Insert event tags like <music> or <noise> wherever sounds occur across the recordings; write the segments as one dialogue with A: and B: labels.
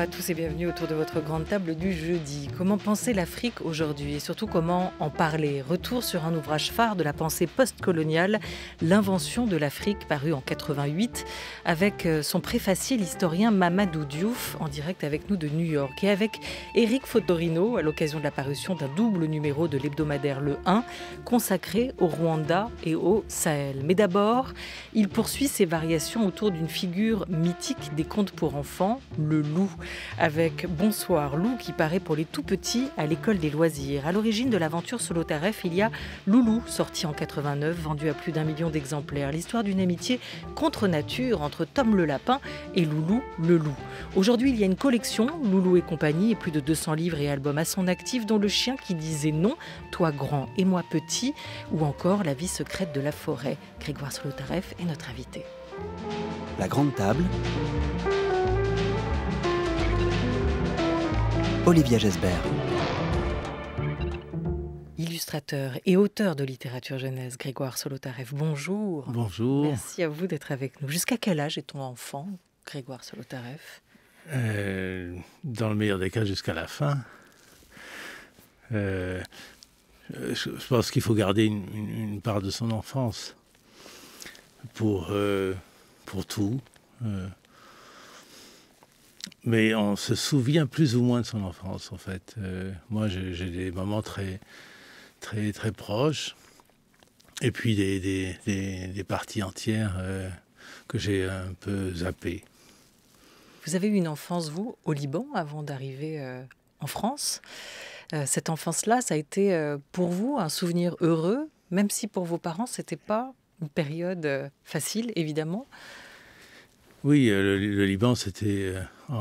A: à tous et bienvenue autour de votre grande table du jeudi. Comment penser l'Afrique aujourd'hui et surtout comment en parler Retour sur un ouvrage phare de la pensée postcoloniale, L'invention de l'Afrique, paru en 88, avec euh, son préfacier, l'historien Mamadou Diouf, en direct avec nous de New York, et avec Eric Fotorino, à l'occasion de la parution d'un double numéro de l'hebdomadaire Le 1, consacré au Rwanda et au Sahel. Mais d'abord, il poursuit ses variations autour d'une figure mythique des contes pour enfants, le loup avec Bonsoir Lou qui paraît pour les tout petits à l'école des loisirs. À l'origine de l'aventure Solo il y a Loulou, sorti en 89, vendu à plus d'un million d'exemplaires. L'histoire d'une amitié contre nature entre Tom le Lapin et Loulou le Loup. Aujourd'hui, il y a une collection, Loulou et compagnie, et plus de 200 livres et albums à son actif, dont Le chien qui disait non, Toi grand et moi petit, ou encore La vie secrète de la forêt. Grégoire Solotareff est notre invité.
B: La grande table.
A: Olivia Gesbert. Illustrateur et auteur de littérature jeunesse, Grégoire Solotarev, bonjour. Bonjour. Merci à vous d'être avec nous. Jusqu'à quel âge est ton enfant, Grégoire Solotarev
C: euh, Dans le meilleur des cas, jusqu'à la fin. Euh, euh, je pense qu'il faut garder une, part de son enfance pour, pour tout mais on se souvient plus ou moins de son enfance en fait. Euh, moi j'ai des moments très, très, très proches et puis des, des, parties entières euh, que j'ai un peu zappées.
A: Vous avez eu une enfance, vous, au Liban, avant d'arriver euh, en France. cette enfance-là, ça a été pour vous un souvenir heureux, même si pour vos parents, ce n'était pas une période facile, évidemment.
C: Oui, euh, le, Liban, c'était euh,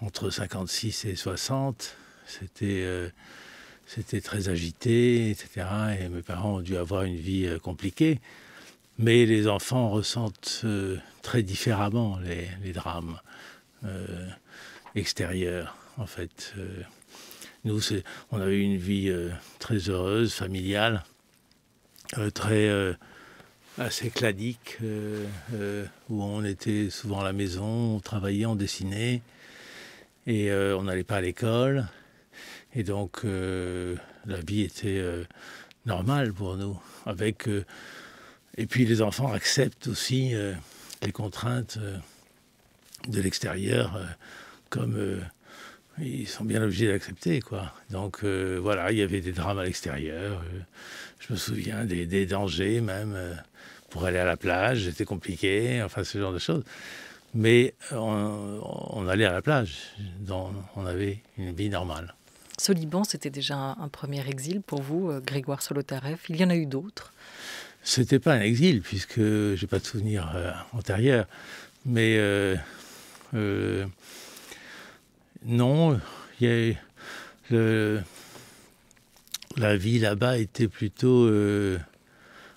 C: entre 56 et 60. Euh, c'était très agité, etc. Et mes parents ont dû avoir une vie compliquée. Mais les enfants ressentent très différemment les, drames extérieurs, en fait. nous, on eu une vie très heureuse, familiale, très assez cladique, euh, euh, où on était souvent à la maison, on travaillait, on dessinait, et euh, on n'allait pas à l'école. Et donc la vie était normale pour nous. Avec, et puis les enfants acceptent aussi les contraintes de l'extérieur comme ils sont bien obligés d'accepter, quoi. Donc voilà, il y avait des drames à l'extérieur. je me souviens des, dangers même pour aller à la plage, c'était compliqué, enfin ce genre de choses. Mais euh, on, allait à la plage, on avait une vie normale.
A: Ce Liban, c'était déjà un, premier exil pour vous, euh, Grégoire Solotareff. Il y en a eu d'autres
C: C'était pas un exil, puisque j'ai pas de souvenirs euh, antérieurs. Mais non, la vie là-bas était plutôt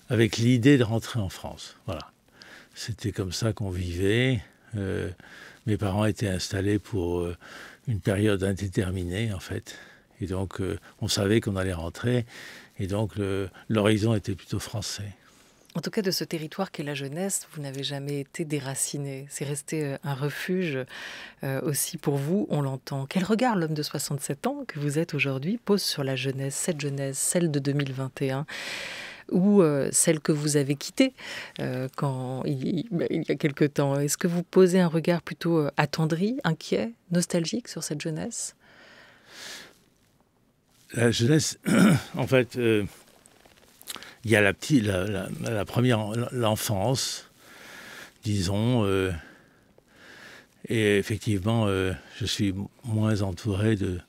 C: avec l'idée de rentrer en France. Voilà. C'était comme ça qu'on vivait. Euh, mes parents étaient installés pour euh, une période indéterminée, en fait. Et donc, euh, on savait qu'on allait rentrer. Et donc, l'horizon était plutôt français.
A: En tout cas, de ce territoire qu'est la jeunesse, vous n'avez jamais été déraciné. C'est resté un refuge aussi pour vous, on l'entend. Quel regard l'homme de 67 ans que vous êtes aujourd'hui pose sur la jeunesse, cette jeunesse, celle de 2021 ou euh, celle que vous avez quittée euh, quand il, bah, il, y a quelque temps. Est-ce que vous posez un regard plutôt euh, attendri, inquiet, nostalgique sur cette jeunesse
C: La jeunesse, <clears throat> en fait, il y a la petite, la, première, l'enfance, disons. et effectivement, je suis moins entouré de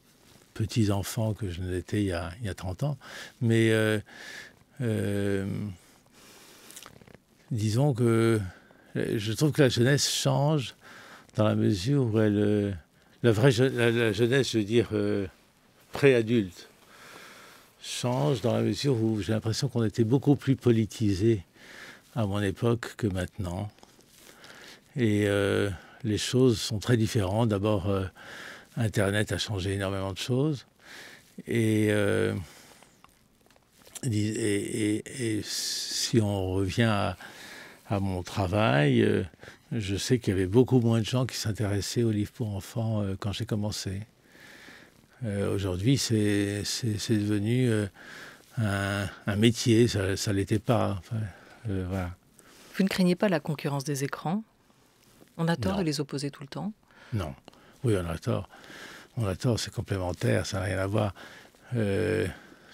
C: petits enfants que je n'étais il, il, y a 30 ans. Mais euh, disons que euh, je trouve que la jeunesse change dans la mesure où elle, euh, la vraie la, jeunesse, je veux dire pré-adulte, change dans la mesure où j'ai l'impression qu'on était beaucoup plus politisé à mon époque que maintenant. Et les choses sont très différentes. D'abord, Internet a changé énormément de choses. Et et, si on revient à, mon travail, euh, je sais qu'il y avait beaucoup moins de gens qui s'intéressaient aux livres pour enfants euh, quand j'ai commencé. Euh, aujourd'hui, c'est devenu un, métier, ça ne l'était pas. Vous
A: ne craignez pas la concurrence des écrans On a tort de les opposer tout le temps
C: Non, oui, on a tort. On a tort, c'est complémentaire, ça n'a rien à voir.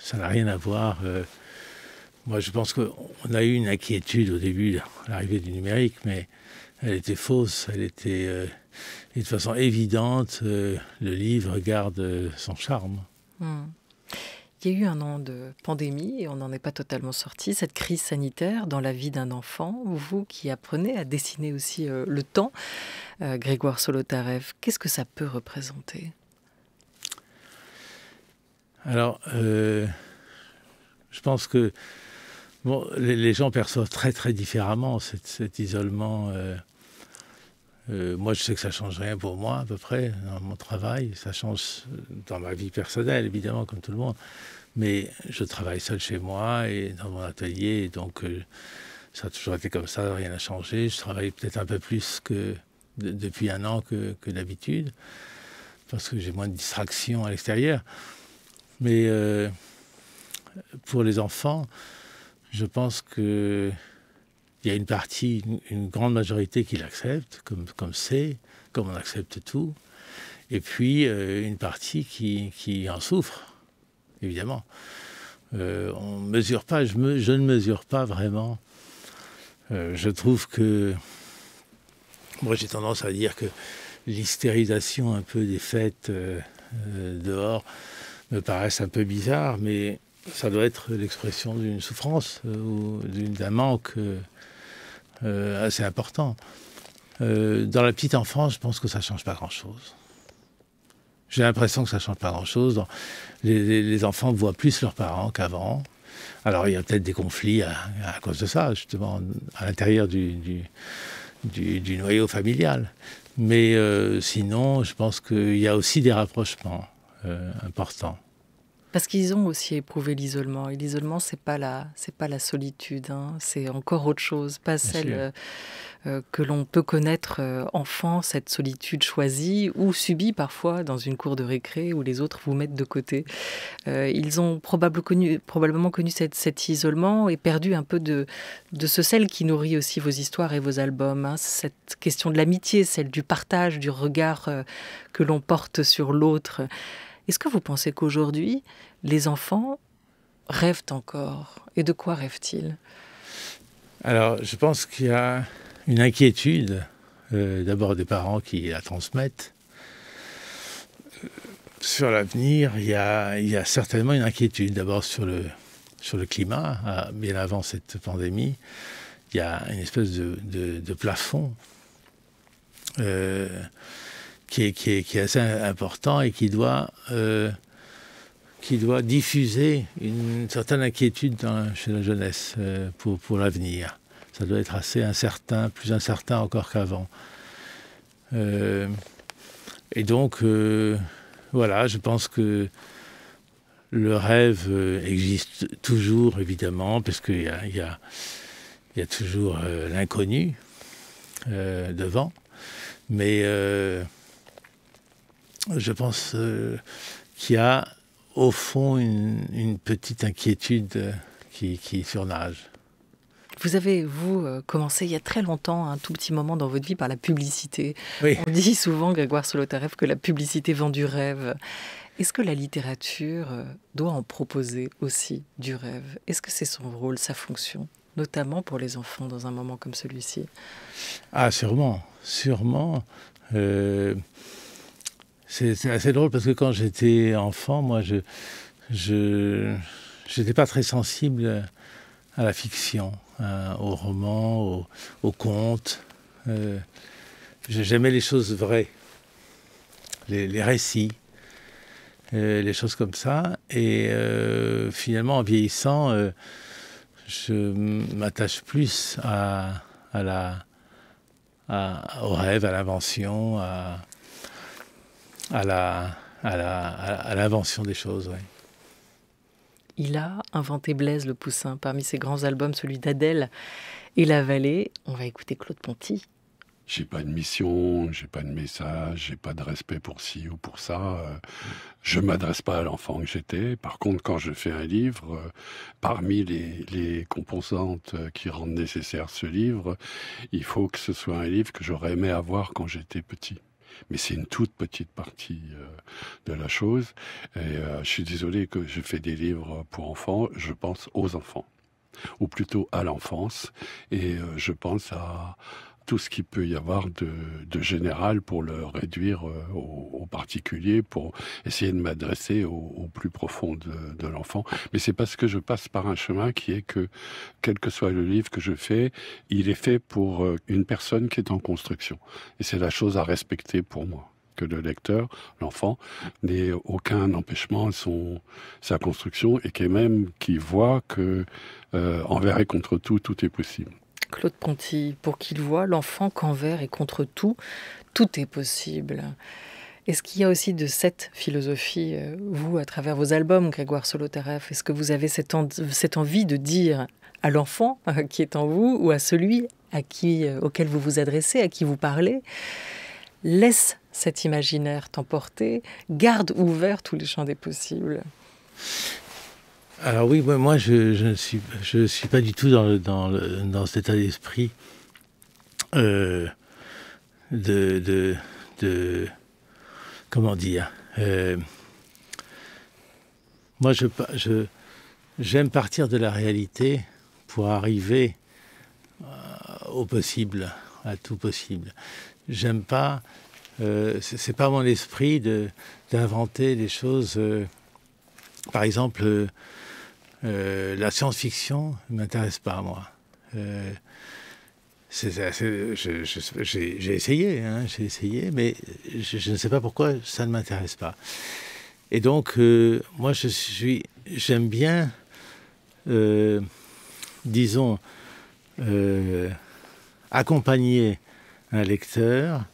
C: Ça n'a rien à voir. Euh, moi, je pense qu'on a eu une inquiétude au début de l'arrivée du numérique, mais elle était fausse, elle était de euh, façon évidente. Euh, le livre garde son charme.
A: Hmm. Il y a eu un an de pandémie et on n'en est pas totalement sorti. Cette crise sanitaire dans la vie d'un enfant, vous qui apprenez à dessiner aussi le temps, Grégoire Solotarev, qu'est-ce que ça peut représenter
C: alors, euh, je pense que les, gens perçoivent très très différemment cet, isolement. Euh, euh, moi, je sais que ça change rien pour moi, à peu près, dans mon travail. Ça change dans ma vie personnelle, évidemment, comme tout le monde. Mais je travaille seul chez moi et dans mon atelier, donc ça a toujours été comme ça, rien n'a changé. Je travaille peut-être un peu plus que depuis un an que d'habitude, parce que j'ai moins de distractions à l'extérieur. Mais euh, pour les enfants, je pense qu'il y a une partie, une grande majorité qui l'accepte, comme c'est, comme on accepte tout, et puis euh, une partie qui, en souffre, évidemment. On euh, on mesure pas, je, je, ne mesure pas vraiment. je trouve que moi j'ai tendance à dire que l'hystérisation un peu des fêtes dehors me paraissent un peu bizarres, mais ça doit être l'expression d'une souffrance euh, ou d'un manque euh, euh, assez important. dans la petite enfance, je pense que ça ne change pas grand-chose. J'ai l'impression que ça ne change pas grand-chose. Les, enfants voient plus leurs parents qu'avant. Alors il y a peut-être des conflits à, cause de ça, justement, à l'intérieur du, du, noyau familial. Mais sinon, je pense qu'il y a aussi des rapprochements. Euh, important.
A: Parce qu'ils ont aussi éprouvé l'isolement. Et l'isolement, c'est pas c'est pas la solitude. Hein. C'est encore autre chose, pas celle euh, euh, que l'on peut connaître enfant, cette solitude choisie ou subie parfois dans une cour de récré où les autres vous mettent de côté. ils ont connu, probablement connu cet isolement et perdu un peu de, de ce sel qui nourrit aussi vos histoires et vos albums. Hein. Cette question de l'amitié, celle du partage, du regard que l'on porte sur l'autre. Est-ce que vous pensez qu'aujourd'hui, les enfants rêvent encore Et de quoi rêvent-ils
C: Alors, je pense qu'il y a une inquiétude, euh, d'abord des parents qui la transmettent. Euh, sur l'avenir, il, y a, certainement une inquiétude, d'abord sur le, sur le climat, ah, bien avant cette pandémie. Il y a une espèce de, plafond. Euh, qui est, qui, qui est, assez important et qui doit, euh, qui doit diffuser une certaine inquiétude dans, chez la jeunesse euh, pour, pour l'avenir. Ça doit être assez incertain, plus incertain encore qu'avant. Euh, et donc, voilà, je pense que le rêve existe toujours, évidemment, parce qu'il y a, y, y a, toujours l'inconnu devant. Mais je pense, euh, qu'il y a au fond une, petite inquiétude euh, qui, surnage.
A: Vous avez, vous, euh, commencé il y a très longtemps, un tout petit moment dans votre vie, par la publicité. On dit souvent, Grégoire Solotarev, que la publicité vend du rêve. Est-ce que la littérature doit en proposer aussi du rêve Est-ce que c'est son rôle, sa fonction notamment pour les enfants dans un moment comme celui-ci
C: Ah, sûrement, sûrement. C'est assez drôle parce que quand j'étais enfant, moi, je je n'étais pas très sensible à la fiction, aux romans, aux, contes. Euh, J'aimais les choses vraies, les, récits, euh, les choses comme ça. Et euh, finalement, en vieillissant, je m'attache plus à, à la, au rêve, à l'invention, à, à la à l'invention des
D: choses. Ouais.
A: Il a inventé Blaise le Poussin. Parmi ses grands albums, celui d'Adèle et La Vallée. On va écouter Claude Ponty.
D: J'ai pas de mission, j'ai pas de message, j'ai pas de respect pour ci ou pour ça. Euh, je m'adresse pas à l'enfant que j'étais. Par contre, quand je fais un livre, euh, parmi les, les, composantes euh, qui rendent nécessaire ce livre, il faut que ce soit un livre que j'aurais aimé avoir quand j'étais petit mais c'est une toute petite partie euh, de la chose. Et euh, je suis désolé que je fais des livres pour enfants, je pense aux enfants, ou plutôt à l'enfance, et euh, je pense à, tout ce qu'il peut y avoir de, général pour le réduire euh, au particulier, pour essayer de m'adresser au, plus profond de, l'enfant. Mais c'est parce que je passe par un chemin qui est que, quel que soit le livre que je fais, il est fait pour euh, une personne qui est en construction. Et c'est la chose à respecter pour moi que le lecteur, l'enfant, n'ait aucun empêchement à sa construction et qu'il même qui voit que euh, envers et contre tout, tout est possible.
A: Claude Ponty, pour qu'il voit l'enfant qu'envers et contre tout, tout est possible. Est-ce qu'il y a aussi de cette philosophie, euh, vous, à travers vos albums, Grégoire Solotareff Est-ce que vous avez cette, cette envie de dire à l'enfant euh, qui est en vous ou à celui à qui, euh, auquel vous vous adressez, à qui vous parlez Laisse cet imaginaire t'emporter, garde ouvert tous les champs des possibles.
C: Alors oui, moi je, ne suis, je suis pas du tout dans, cet état d'esprit euh, de, comment dire. Euh, moi je, je j'aime partir de la réalité pour arriver euh, au possible, à tout possible. J'aime pas, euh, c'est pas mon esprit de d'inventer des choses. Par exemple, euh, euh, la science-fiction ne m'intéresse pas, moi. Euh, j'ai essayé, hein, j'ai essayé, mais je, ne sais pas pourquoi ça ne m'intéresse pas. Et donc, moi, je suis, j'aime bien, disons, accompagner un lecteur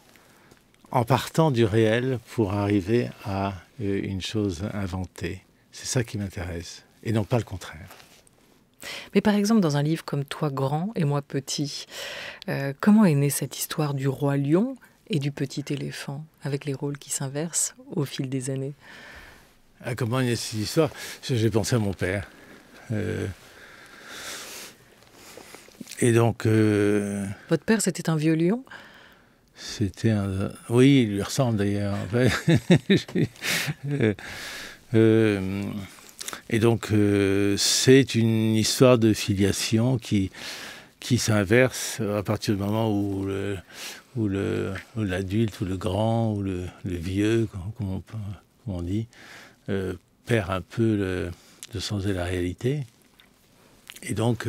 C: en partant du réel pour arriver à une chose inventée. C'est ça qui m'intéresse, et non pas le contraire.
A: Mais par exemple, dans un livre comme Toi grand et moi petit, euh, comment est née cette histoire du roi lion et du petit éléphant, avec les rôles qui s'inversent au
C: fil des années ah, Comment est née cette histoire J'ai pensé à mon père. Euh, et donc. Euh,
A: Votre père, c'était un vieux lion
C: C'était un. Oui, il lui ressemble d'ailleurs. <laughs> Euh, et donc, euh, c'est une histoire de filiation qui, qui s'inverse à partir du moment où le, l'adulte, ou, le grand, ou le, le vieux, comme on, on dit, euh, perd un peu le, sens de la réalité. Et donc,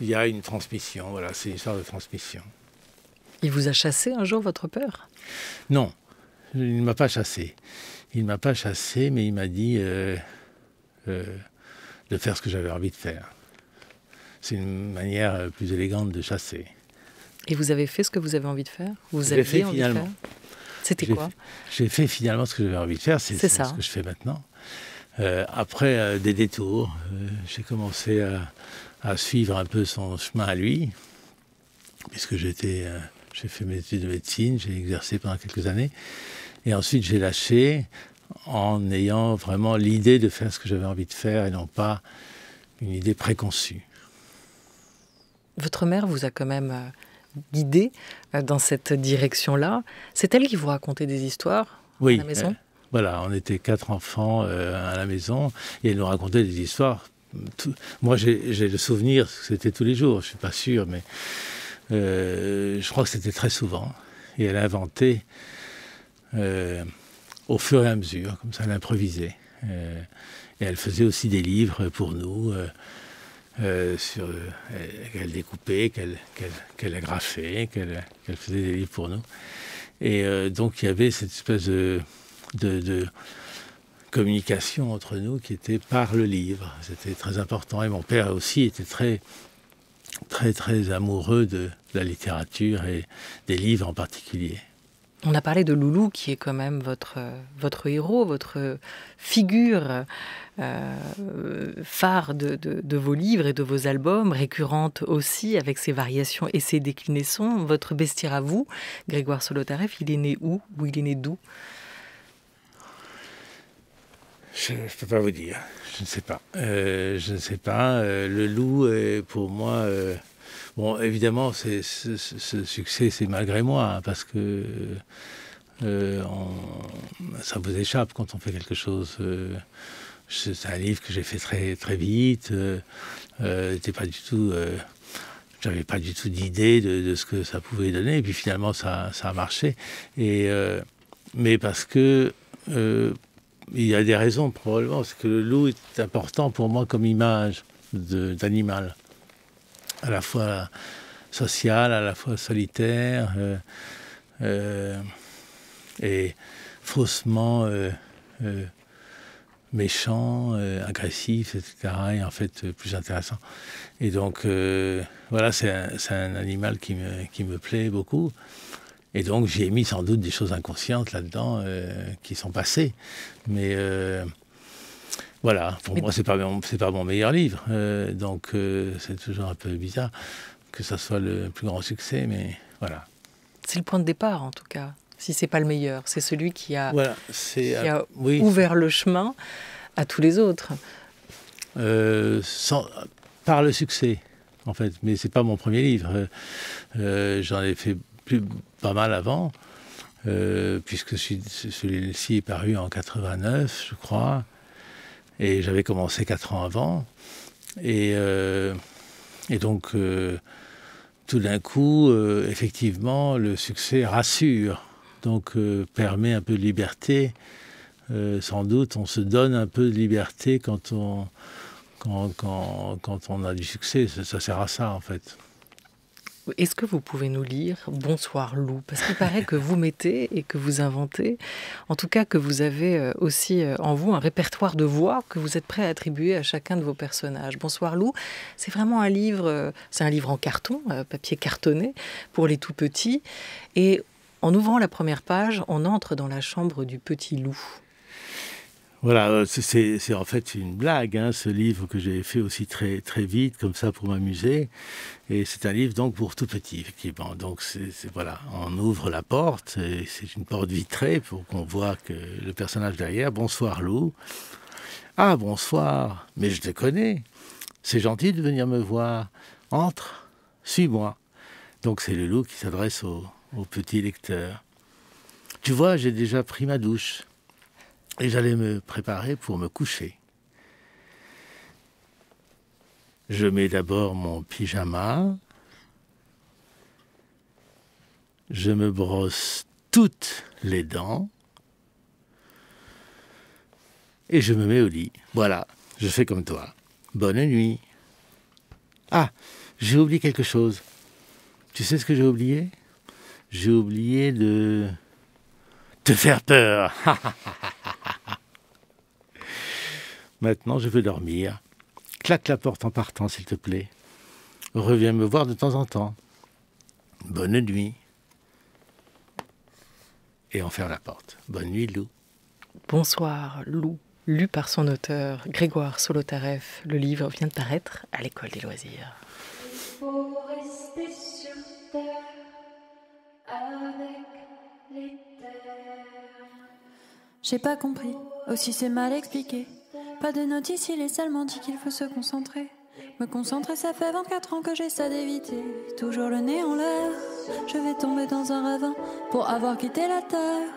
C: il y a une transmission, voilà, c'est une histoire de transmission.
A: Il vous a chassé un jour, votre père
C: Non, il ne m'a pas chassé il m'a pas chassé, mais il m'a dit euh, euh, de faire ce que j'avais envie de faire. C'est une manière euh, plus élégante de chasser.
A: Et vous avez fait ce que vous avez envie de faire Vous avez fait envie finalement. De faire
C: C'était quoi J'ai fait finalement ce que j'avais envie de faire, c'est ce que je fais maintenant. après des détours, j'ai commencé à, à, suivre un peu son chemin à lui, puisque j'étais, j'ai fait mes études de médecine, j'ai exercé pendant quelques années. Et ensuite, j'ai lâché en ayant vraiment l'idée de faire ce que j'avais envie de faire et non pas une idée préconçue.
A: Votre mère vous a quand même euh, guidé euh, dans cette direction-là. C'est elle qui vous racontait des histoires à la maison Oui,
C: euh, Voilà, on était quatre enfants à la maison et elle nous racontait des histoires. Moi, j'ai le souvenir que c'était tous les jours, je ne suis pas sûr, mais je crois que c'était très souvent. Et elle a inventé euh, au fur et à mesure, comme ça, elle improvisait. Euh, et elle faisait aussi des livres pour nous, euh, sur, qu'elle découpait, qu'elle, qu'elle, qu'elle agrafait, qu'elle, faisait des livres pour nous. Et donc il y avait cette espèce de, de, de communication entre nous qui était par le livre. C'était très important. Et mon père aussi était très, très, très amoureux de la littérature et des livres en particulier.
A: On a parlé de Loulou, qui est quand même votre, euh, votre héros, votre figure euh, phare de, vos livres et de vos albums, récurrente aussi avec ses variations et ses déclinaisons. Votre bestiaire à vous, Grégoire Solotareff, il est né où Ou il est né d'où
C: je ne peux pas vous dire. Je ne sais pas. Euh, je ne sais pas. le loup, est pour moi, Bon, évidemment, ce succès, c'est malgré moi, hein, parce que euh, ça vous échappe quand on fait quelque chose. Euh, c'est un livre que j'ai fait très, très vite. Euh, euh pas du tout. j'avais pas du tout d'idée de, ce que ça pouvait donner, et puis finalement ça, a marché. Et, mais parce que il y a des raisons probablement, parce que le loup est important pour moi comme image d'animal à la fois sociale, à la fois solitaire, euh, euh, et faussement euh, méchant, agressif, etc. Et en fait, plus intéressant. Et donc, voilà, c'est un, animal qui me, plaît beaucoup. Et donc j'ai mis sans doute des choses inconscientes là-dedans qui sont passées. Mais voilà, pour moi, c'est pas, pas mon meilleur livre. Euh, donc, euh, c'est toujours un peu bizarre que ça soit le plus grand succès, mais voilà.
A: C'est le point de départ, en tout cas. Si n'est pas le meilleur, c'est celui qui a, ouvert le chemin à tous les autres.
C: Euh, par le succès, en fait. Mais c'est pas mon premier livre. J'en ai fait pas mal avant, puisque celui-ci est paru en 89, je crois. Et j'avais commencé quatre ans avant. Et, euh, donc, euh, tout d'un coup, euh, effectivement, le succès rassure, donc permet un peu de liberté. sans doute, on se donne un peu de liberté quand on, quand, on a du succès. ça sert à ça, en fait.
A: Est-ce que vous pouvez nous lire Bonsoir loup Parce qu'il paraît que vous mettez et que vous inventez, en tout cas que vous avez euh, aussi euh, en vous un répertoire de voix que vous êtes prêt à attribuer à chacun de vos personnages. Bonsoir loup, c'est vraiment un livre, euh, c'est un livre en carton, papier cartonné, pour les tout petits. Et en ouvrant la première page, on entre dans la chambre du petit loup.
C: Voilà, euh, c'est en fait une blague, hein, ce livre que j'ai fait aussi très très vite, comme ça pour m'amuser. Et c'est un livre donc pour tout petit, effectivement. Donc c'est voilà, on ouvre la porte, c'est une porte vitrée pour qu'on voit que le personnage derrière. Bonsoir loup. Ah bonsoir, mais je te connais. C'est gentil de venir me voir. Entre, suis-moi. Donc c'est le loup qui s'adresse au petit lecteur. Tu vois, j'ai déjà pris ma douche et j'allais me préparer pour me coucher. Je mets d'abord mon pyjama, je me brosse toutes les dents et je me mets au lit. Voilà, je fais comme toi. Bonne nuit. Ah, j'ai oublié quelque chose. Tu sais ce que j'ai oublié J'ai oublié de te faire peur. <laughs> Maintenant, je veux dormir. Claque la porte en partant, s'il te plaît. Reviens me voir de temps en temps. Bonne nuit. Et enferme la porte. Bonne nuit, loup.
A: Bonsoir, loup. Lu par son auteur, Grégoire Solotareff, le livre vient de paraître à l'école des loisirs.
B: Il faut rester sur terre avec les terres. J'ai pas compris, aussi c'est mal expliqué. Pas de notice, il est seulement dit qu'il faut se concentrer. Me concentrer, ça fait 24 ans que j'essaie d'éviter. Toujours le nez en l'air, je vais tomber dans un ravin pour avoir quitté la terre.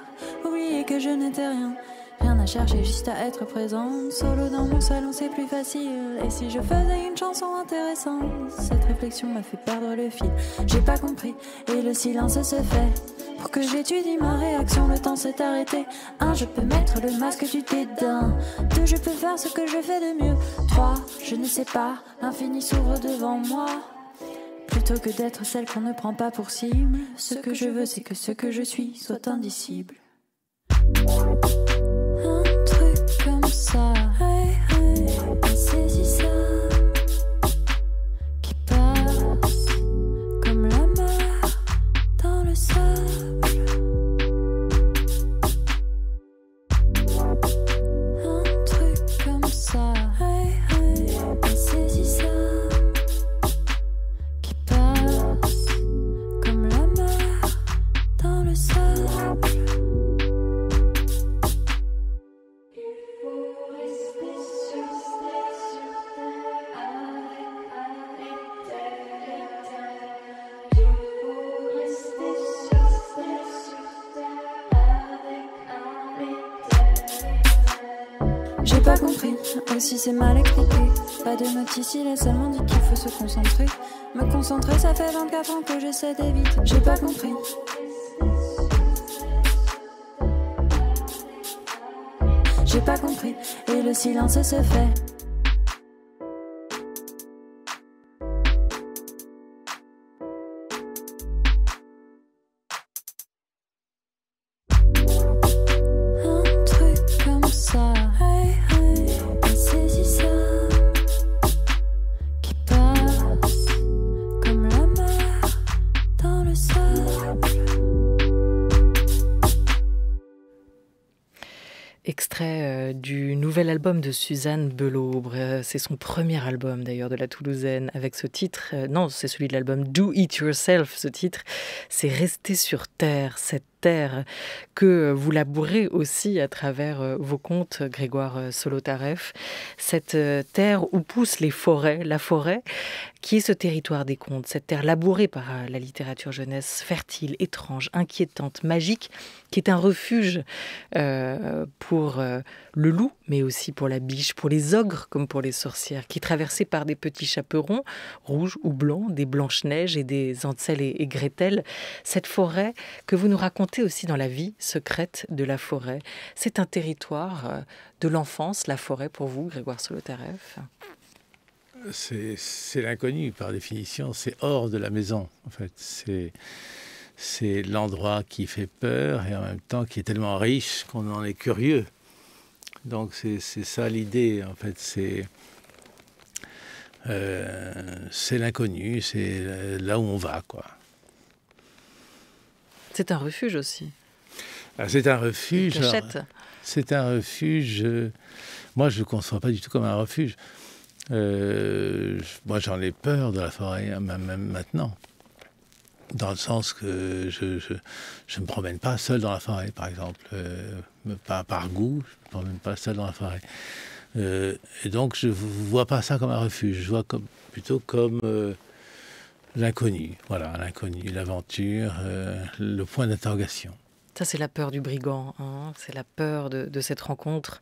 B: Oublier que je n'étais rien. Rien à chercher, juste à être présent. Solo dans mon salon, c'est plus facile. Et si je faisais une chanson intéressante, cette réflexion m'a fait perdre le fil. J'ai pas compris, et le silence se fait. Pour que j'étudie ma réaction, le temps s'est arrêté. Un, Je peux mettre le masque du dédain. Deux, Je peux faire ce que je fais de mieux. Trois, Je ne sais pas, l'infini s'ouvre devant moi. Plutôt que d'être celle qu'on ne prend pas pour cible, ce que je veux, c'est que ce que je suis soit indicible. Ici, la salle m'indique qu'il faut se concentrer. Me concentrer, ça fait 24 ans que j'essaie d'éviter. J'ai pas compris. J'ai pas compris. Et le silence se fait.
A: de Suzanne Belaubre. Euh, c'est son premier album d'ailleurs de la Toulousaine avec ce titre. Euh, non, c'est celui de l'album Do It Yourself, ce titre. C'est Rester sur Terre, cette terre que vous labourez aussi à travers euh, vos contes, Grégoire euh, Solotareff. Cette euh, terre où poussent les forêts, la forêt, qui est ce territoire des contes, cette terre labourée par la littérature jeunesse, fertile, étrange, inquiétante, magique, qui est un refuge pour le loup, mais aussi pour la biche, pour les ogres comme pour les sorcières, qui est traversée par des petits chaperons rouges ou blancs, des blanches-neiges et des ancelles et Gretel. Cette forêt que vous nous racontez c'est aussi dans la vie secrète de la forêt. C'est un territoire euh, de l'enfance, la forêt pour vous, Grégoire Solotareff
C: C'est l'inconnu par définition, c'est hors de la maison en fait. C'est l'endroit qui fait peur et en même temps qui est tellement riche qu'on en est curieux. Donc c'est ça l'idée en fait, c'est euh, l'inconnu, c'est euh, là où on va quoi.
A: C'est un refuge aussi.
C: Ah, c'est un refuge. C'est un refuge. Euh, moi, je ne le conçois pas du tout comme un refuge. Euh, moi, j'en ai peur de la forêt, hein, même maintenant. Dans le sens que je ne me promène pas seul dans la forêt, par exemple. Euh, pas par goût, je ne me promène pas seul dans la forêt. et donc, je ne vois pas ça comme un refuge. Je vois comme, plutôt comme L'inconnu, voilà, l'inconnu, l'aventure, euh, le point d'interrogation. Ça,
A: c'est la peur du brigand, hein. c'est la peur de, cette rencontre,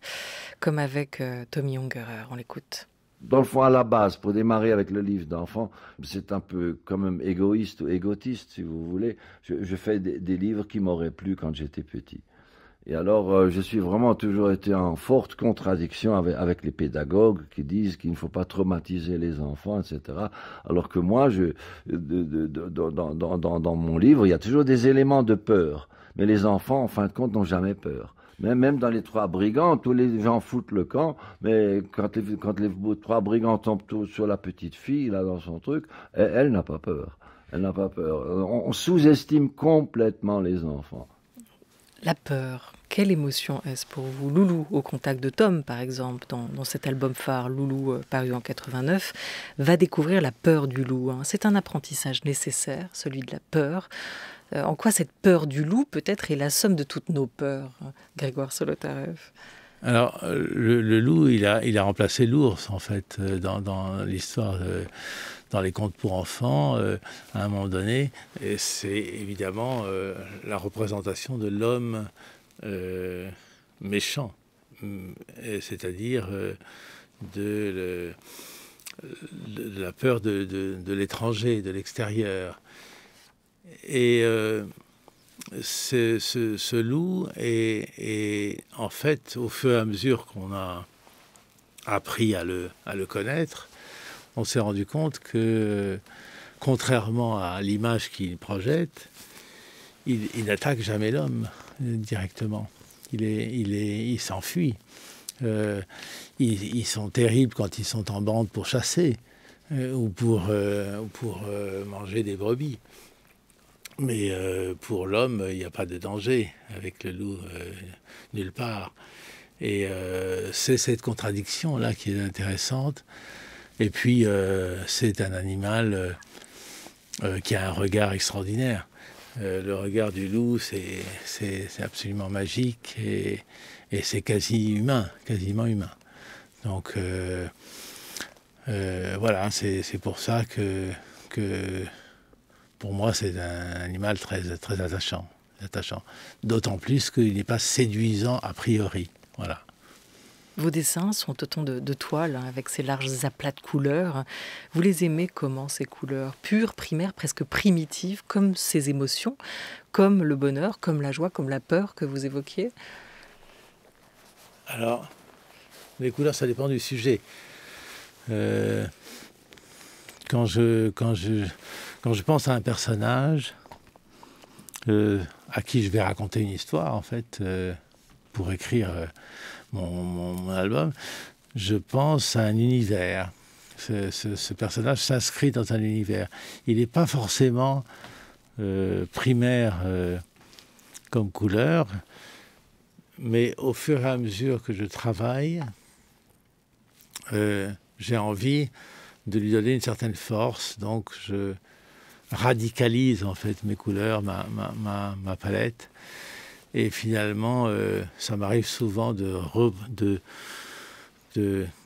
A: comme avec euh, Tommy Ungerer, on l'écoute.
D: Dans le fond, à la base, pour démarrer avec le livre d'enfant, c'est un peu quand même égoïste ou égotiste, si vous voulez. Je, fais des livres qui m'auraient plu quand j'étais petit. Et alors, euh, je suis vraiment toujours été en forte contradiction avec, les pédagogues qui disent qu'il ne faut pas traumatiser les enfants, etc. Alors que moi, je, dans, mon livre, il y a toujours des éléments de peur. Mais les enfants, en fin de compte, n'ont jamais peur. Même, même dans les trois brigands, tous les gens foutent le camp, mais quand les, trois brigands tombent sur la petite fille, là, dans son truc, elle n'a pas peur. Elle n'a pas peur. On sous-estime complètement les enfants.
A: La peur, quelle émotion est-ce pour vous Loulou, au contact de Tom, par exemple, dans, cet album phare Loulou, euh, paru en 89, va découvrir la peur du loup. Hein. C'est un apprentissage nécessaire, celui de la peur. Euh, en quoi cette peur du loup, peut-être, est la somme de toutes nos peurs, hein, Grégoire Solotarev
C: alors, euh, le, loup, il a, il a remplacé l'ours, en fait, dans, dans l'histoire dans les contes pour enfants, euh, à un moment donné, c'est évidemment euh, la représentation de l'homme euh, méchant, mm, c'est-à-dire de, la peur de l'étranger, de, l'extérieur. Et ce, loup est, en fait, au fur et à mesure qu'on a appris à le, à le connaître, on s'est rendu compte que, contrairement à l'image qu'il projette, il, n'attaque jamais l'homme euh, directement. Il est, il il s'enfuit. Euh, ils, sont terribles quand ils sont en bande pour chasser euh, ou pour, pour manger des brebis. Mais pour l'homme, il n'y a pas de danger avec le loup nulle part. Et c'est cette contradiction-là qui est intéressante. Et puis, euh, c'est un animal euh, euh, qui a un regard extraordinaire. le regard du loup, c'est absolument magique et, et c'est quasi humain, quasiment humain. Donc, voilà, c'est pour ça que, que pour moi, c'est un animal très, très attachant. attachant. D'autant plus qu'il n'est pas séduisant a priori. Voilà.
A: Vos dessins sont autant de, toiles hein, avec ces larges aplats de couleurs. Vous les aimez comment ces couleurs Pures, primaires, presque primitives, comme ces émotions, comme le bonheur, comme la joie, comme la peur que vous évoquiez
C: Alors, les couleurs, ça dépend du sujet. Euh, quand, je, quand, je, quand je pense à un personnage euh, à qui je vais raconter une histoire, en fait, euh, pour écrire mon, album, je pense à un univers. Ce, personnage s'inscrit dans un univers. Il n'est pas forcément euh, primaire euh, comme couleur, mais au fur et à mesure que je travaille, euh, j'ai envie de lui donner une certaine force, donc je radicalise en fait mes couleurs, ma palette. Et finalement, euh, ça m'arrive souvent de, de,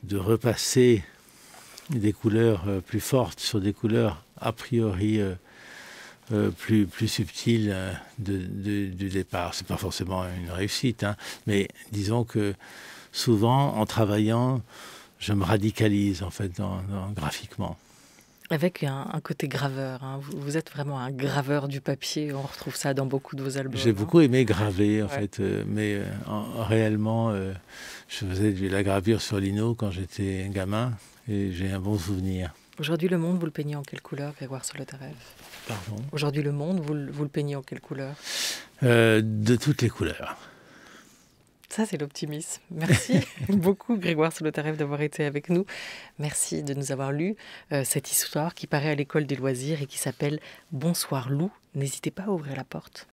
C: de, repasser des couleurs euh, plus fortes sur des couleurs a priori euh, plus, plus subtiles du départ. C'est pas forcément une réussite, hein. mais disons que souvent, en travaillant, je me radicalise en fait dans, graphiquement.
A: Avec un, côté graveur, hein. vous, êtes vraiment un graveur du papier, on retrouve ça dans beaucoup de vos albums. J'ai hein. beaucoup aimé graver en fait,
C: euh, mais euh, réellement, euh, je faisais de la gravure sur lino quand j'étais gamin et j'ai un bon souvenir.
A: Aujourd'hui, le monde, vous le peignez en quelle couleur, Grégoire Solotarev Pardon Aujourd'hui, le monde, vous, vous, le peignez en quelle couleur
C: De toutes les couleurs.
A: Ça, c'est l'optimisme. Merci <laughs> beaucoup, Grégoire Solotarev, d'avoir été avec nous. Merci de nous avoir lu euh, cette histoire qui paraît à l'école des loisirs et qui s'appelle Bonsoir loup. N'hésitez pas à ouvrir la porte.